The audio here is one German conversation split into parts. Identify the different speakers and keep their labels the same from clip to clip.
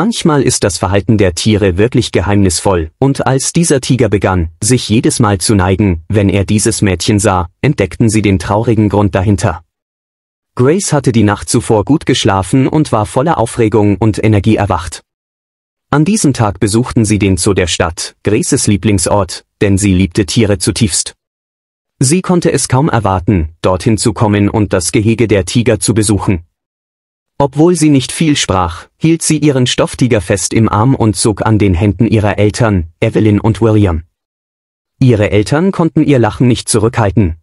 Speaker 1: Manchmal ist das Verhalten der Tiere wirklich geheimnisvoll, und als dieser Tiger begann, sich jedes Mal zu neigen, wenn er dieses Mädchen sah, entdeckten sie den traurigen Grund dahinter. Grace hatte die Nacht zuvor gut geschlafen und war voller Aufregung und Energie erwacht. An diesem Tag besuchten sie den Zoo der Stadt, Graces Lieblingsort, denn sie liebte Tiere zutiefst. Sie konnte es kaum erwarten, dorthin zu kommen und das Gehege der Tiger zu besuchen. Obwohl sie nicht viel sprach, hielt sie ihren Stofftiger fest im Arm und zog an den Händen ihrer Eltern, Evelyn und William. Ihre Eltern konnten ihr Lachen nicht zurückhalten.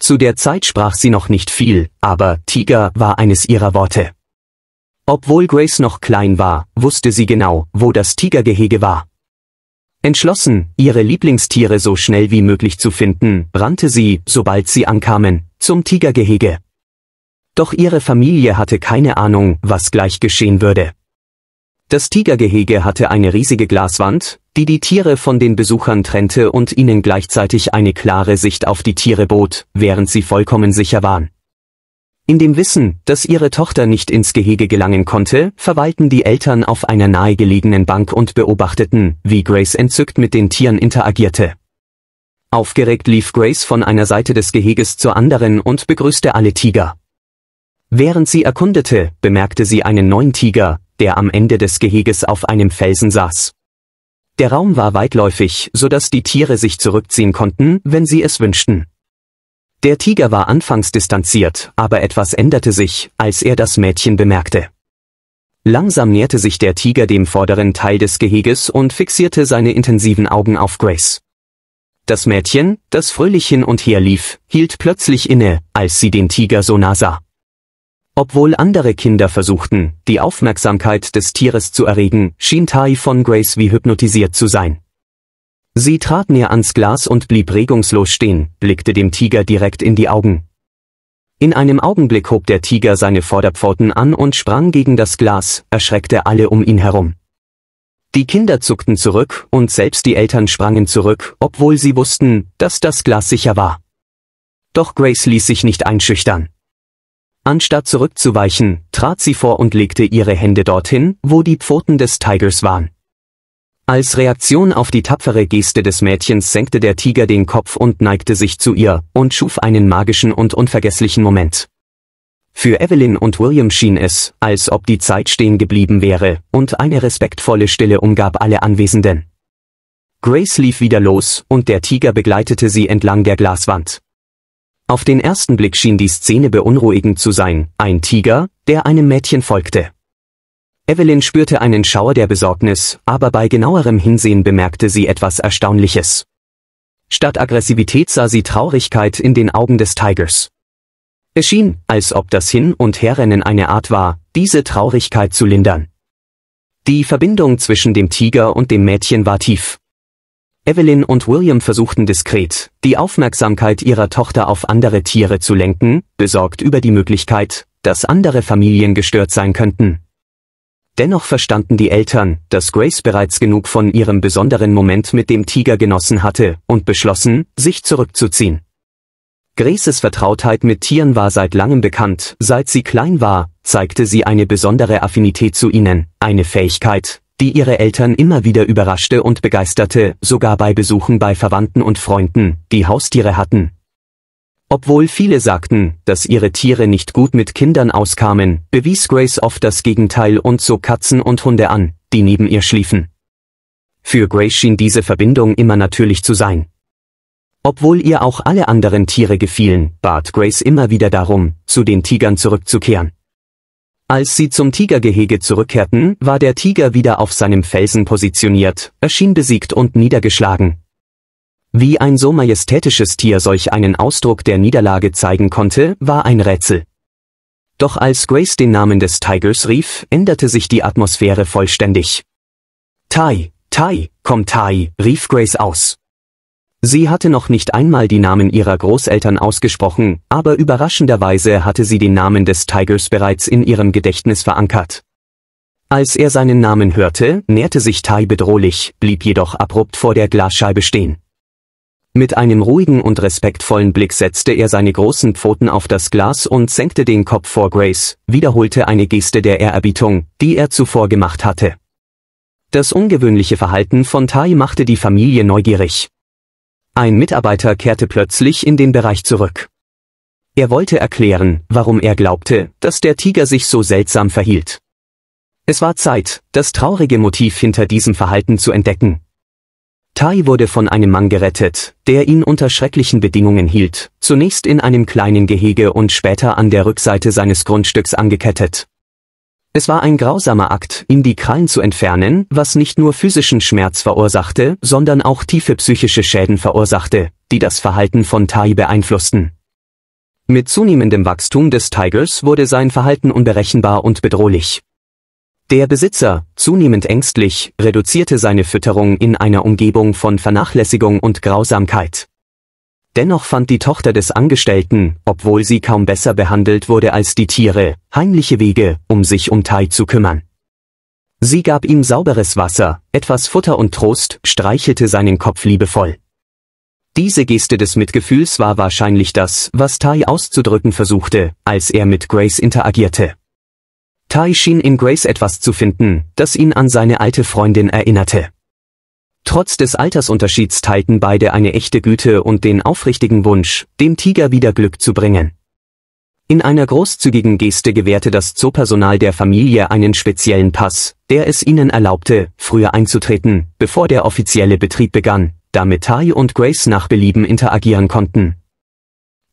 Speaker 1: Zu der Zeit sprach sie noch nicht viel, aber Tiger war eines ihrer Worte. Obwohl Grace noch klein war, wusste sie genau, wo das Tigergehege war. Entschlossen, ihre Lieblingstiere so schnell wie möglich zu finden, rannte sie, sobald sie ankamen, zum Tigergehege. Doch ihre Familie hatte keine Ahnung, was gleich geschehen würde. Das Tigergehege hatte eine riesige Glaswand, die die Tiere von den Besuchern trennte und ihnen gleichzeitig eine klare Sicht auf die Tiere bot, während sie vollkommen sicher waren. In dem Wissen, dass ihre Tochter nicht ins Gehege gelangen konnte, verweilten die Eltern auf einer nahegelegenen Bank und beobachteten, wie Grace entzückt mit den Tieren interagierte. Aufgeregt lief Grace von einer Seite des Geheges zur anderen und begrüßte alle Tiger. Während sie erkundete, bemerkte sie einen neuen Tiger, der am Ende des Geheges auf einem Felsen saß. Der Raum war weitläufig, so dass die Tiere sich zurückziehen konnten, wenn sie es wünschten. Der Tiger war anfangs distanziert, aber etwas änderte sich, als er das Mädchen bemerkte. Langsam näherte sich der Tiger dem vorderen Teil des Geheges und fixierte seine intensiven Augen auf Grace. Das Mädchen, das fröhlich hin und her lief, hielt plötzlich inne, als sie den Tiger so nah sah. Obwohl andere Kinder versuchten, die Aufmerksamkeit des Tieres zu erregen, schien Tai von Grace wie hypnotisiert zu sein. Sie trat näher ans Glas und blieb regungslos stehen, blickte dem Tiger direkt in die Augen. In einem Augenblick hob der Tiger seine Vorderpfoten an und sprang gegen das Glas, erschreckte alle um ihn herum. Die Kinder zuckten zurück und selbst die Eltern sprangen zurück, obwohl sie wussten, dass das Glas sicher war. Doch Grace ließ sich nicht einschüchtern. Anstatt zurückzuweichen, trat sie vor und legte ihre Hände dorthin, wo die Pfoten des Tigers waren. Als Reaktion auf die tapfere Geste des Mädchens senkte der Tiger den Kopf und neigte sich zu ihr und schuf einen magischen und unvergesslichen Moment. Für Evelyn und William schien es, als ob die Zeit stehen geblieben wäre, und eine respektvolle Stille umgab alle Anwesenden. Grace lief wieder los, und der Tiger begleitete sie entlang der Glaswand. Auf den ersten Blick schien die Szene beunruhigend zu sein, ein Tiger, der einem Mädchen folgte. Evelyn spürte einen Schauer der Besorgnis, aber bei genauerem Hinsehen bemerkte sie etwas Erstaunliches. Statt Aggressivität sah sie Traurigkeit in den Augen des Tigers. Es schien, als ob das Hin- und Herrennen eine Art war, diese Traurigkeit zu lindern. Die Verbindung zwischen dem Tiger und dem Mädchen war tief. Evelyn und William versuchten diskret, die Aufmerksamkeit ihrer Tochter auf andere Tiere zu lenken, besorgt über die Möglichkeit, dass andere Familien gestört sein könnten. Dennoch verstanden die Eltern, dass Grace bereits genug von ihrem besonderen Moment mit dem Tiger genossen hatte und beschlossen, sich zurückzuziehen. Graces Vertrautheit mit Tieren war seit langem bekannt, seit sie klein war, zeigte sie eine besondere Affinität zu ihnen, eine Fähigkeit, die ihre Eltern immer wieder überraschte und begeisterte, sogar bei Besuchen bei Verwandten und Freunden, die Haustiere hatten. Obwohl viele sagten, dass ihre Tiere nicht gut mit Kindern auskamen, bewies Grace oft das Gegenteil und zog Katzen und Hunde an, die neben ihr schliefen. Für Grace schien diese Verbindung immer natürlich zu sein. Obwohl ihr auch alle anderen Tiere gefielen, bat Grace immer wieder darum, zu den Tigern zurückzukehren. Als sie zum Tigergehege zurückkehrten, war der Tiger wieder auf seinem Felsen positioniert, erschien besiegt und niedergeschlagen. Wie ein so majestätisches Tier solch einen Ausdruck der Niederlage zeigen konnte, war ein Rätsel. Doch als Grace den Namen des Tigers rief, änderte sich die Atmosphäre vollständig. Tai, Tai, komm Tai, rief Grace aus. Sie hatte noch nicht einmal die Namen ihrer Großeltern ausgesprochen, aber überraschenderweise hatte sie den Namen des Tigers bereits in ihrem Gedächtnis verankert. Als er seinen Namen hörte, näherte sich Tai bedrohlich, blieb jedoch abrupt vor der Glasscheibe stehen. Mit einem ruhigen und respektvollen Blick setzte er seine großen Pfoten auf das Glas und senkte den Kopf vor Grace, wiederholte eine Geste der Ehrerbietung, die er zuvor gemacht hatte. Das ungewöhnliche Verhalten von Tai machte die Familie neugierig. Ein Mitarbeiter kehrte plötzlich in den Bereich zurück. Er wollte erklären, warum er glaubte, dass der Tiger sich so seltsam verhielt. Es war Zeit, das traurige Motiv hinter diesem Verhalten zu entdecken. Tai wurde von einem Mann gerettet, der ihn unter schrecklichen Bedingungen hielt, zunächst in einem kleinen Gehege und später an der Rückseite seines Grundstücks angekettet. Es war ein grausamer Akt, ihm die Krallen zu entfernen, was nicht nur physischen Schmerz verursachte, sondern auch tiefe psychische Schäden verursachte, die das Verhalten von Tai beeinflussten. Mit zunehmendem Wachstum des Tigers wurde sein Verhalten unberechenbar und bedrohlich. Der Besitzer, zunehmend ängstlich, reduzierte seine Fütterung in einer Umgebung von Vernachlässigung und Grausamkeit. Dennoch fand die Tochter des Angestellten, obwohl sie kaum besser behandelt wurde als die Tiere, heimliche Wege, um sich um Tai zu kümmern. Sie gab ihm sauberes Wasser, etwas Futter und Trost, streichelte seinen Kopf liebevoll. Diese Geste des Mitgefühls war wahrscheinlich das, was Tai auszudrücken versuchte, als er mit Grace interagierte. Tai schien in Grace etwas zu finden, das ihn an seine alte Freundin erinnerte. Trotz des Altersunterschieds teilten beide eine echte Güte und den aufrichtigen Wunsch, dem Tiger wieder Glück zu bringen. In einer großzügigen Geste gewährte das Zoopersonal der Familie einen speziellen Pass, der es ihnen erlaubte, früher einzutreten, bevor der offizielle Betrieb begann, damit Tai und Grace nach Belieben interagieren konnten.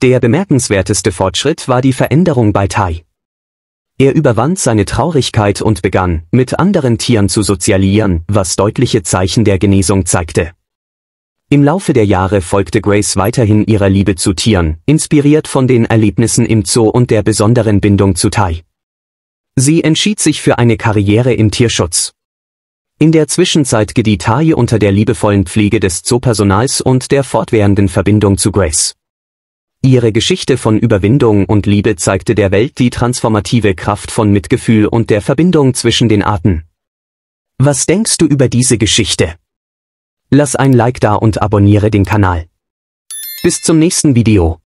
Speaker 1: Der bemerkenswerteste Fortschritt war die Veränderung bei Tai. Er überwand seine Traurigkeit und begann, mit anderen Tieren zu sozialieren, was deutliche Zeichen der Genesung zeigte. Im Laufe der Jahre folgte Grace weiterhin ihrer Liebe zu Tieren, inspiriert von den Erlebnissen im Zoo und der besonderen Bindung zu Tai. Sie entschied sich für eine Karriere im Tierschutz. In der Zwischenzeit gedieh Tai unter der liebevollen Pflege des Zoopersonals und der fortwährenden Verbindung zu Grace. Ihre Geschichte von Überwindung und Liebe zeigte der Welt die transformative Kraft von Mitgefühl und der Verbindung zwischen den Arten. Was denkst du über diese Geschichte? Lass ein Like da und abonniere den Kanal. Bis zum nächsten Video.